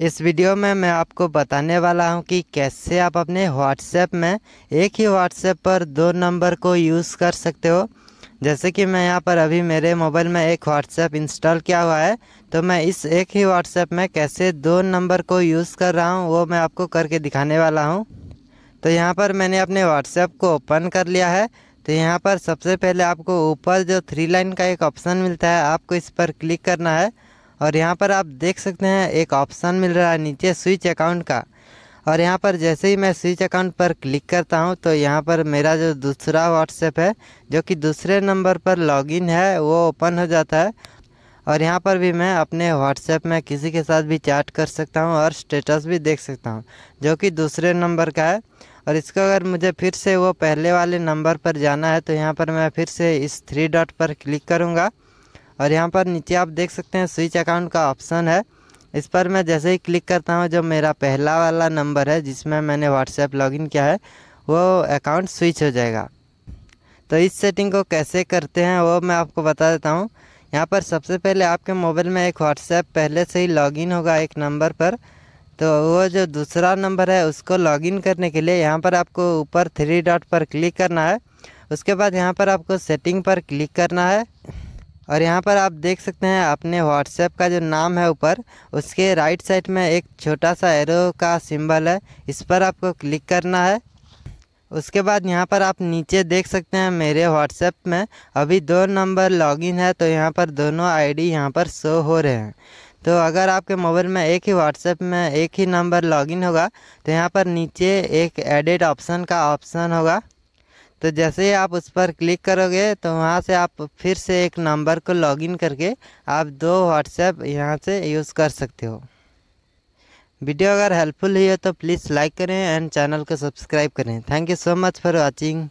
इस वीडियो में मैं आपको बताने वाला हूं कि कैसे आप अपने व्हाट्सएप में एक ही व्हाट्सएप पर दो नंबर को यूज़ कर सकते हो जैसे कि मैं यहाँ पर अभी मेरे मोबाइल में एक व्हाट्सएप इंस्टॉल किया हुआ है तो मैं इस एक ही व्हाट्सएप में कैसे दो नंबर को यूज़ कर रहा हूँ वो मैं आपको करके दिखाने वाला हूँ तो यहाँ पर मैंने अपने व्हाट्सएप को ओपन कर लिया है तो यहाँ पर सबसे पहले आपको ऊपर जो थ्री लाइन का एक ऑप्शन मिलता है आपको इस पर क्लिक करना है और यहाँ पर आप देख सकते हैं एक ऑप्शन मिल रहा है नीचे स्विच अकाउंट का और यहाँ पर जैसे ही मैं स्विच अकाउंट पर क्लिक करता हूँ तो यहाँ पर मेरा जो दूसरा व्हाट्सएप है जो कि दूसरे नंबर पर लॉगिन है वो ओपन हो जाता है और यहाँ पर भी मैं अपने व्हाट्सएप में किसी के साथ भी चैट कर सकता हूँ और स्टेटस भी देख सकता हूँ जो कि दूसरे नंबर का है और इसको अगर मुझे फिर से वो पहले वाले नंबर पर जाना है तो यहाँ पर मैं फिर से इस थ्री डॉट पर क्लिक करूँगा और यहाँ पर नीचे आप देख सकते हैं स्विच अकाउंट का ऑप्शन है इस पर मैं जैसे ही क्लिक करता हूँ जो मेरा पहला वाला नंबर है जिसमें मैंने व्हाट्सएप लॉगिन किया है वो अकाउंट स्विच हो जाएगा तो इस सेटिंग को कैसे करते हैं वो मैं आपको बता देता हूँ यहाँ पर सबसे पहले आपके मोबाइल में एक व्हाट्सएप पहले से ही लॉगिन होगा एक नंबर पर तो वो जो दूसरा नंबर है उसको लॉगिन करने के लिए यहाँ पर आपको ऊपर थ्री डॉट पर क्लिक करना है उसके बाद यहाँ पर आपको सेटिंग पर क्लिक करना है और यहाँ पर आप देख सकते हैं अपने व्हाट्सएप का जो नाम है ऊपर उसके राइट साइड में एक छोटा सा एरो का सिंबल है इस पर आपको क्लिक करना है उसके बाद यहाँ पर आप नीचे देख सकते हैं मेरे व्हाट्सएप में अभी दो नंबर लॉगिन है तो यहाँ पर दोनों आईडी यहाँ पर शो हो रहे हैं तो अगर आपके मोबाइल में एक ही व्हाट्सएप में एक ही नंबर लॉगिन होगा तो यहाँ पर नीचे एक एडिट ऑप्शन का ऑप्शन होगा तो जैसे ही आप उस पर क्लिक करोगे तो वहाँ से आप फिर से एक नंबर को लॉगिन करके आप दो व्हाट्सएप यहाँ से यूज़ कर सकते हो वीडियो अगर हेल्पफुल हुई है तो प्लीज़ लाइक करें एंड चैनल को सब्सक्राइब करें thank you so much for watching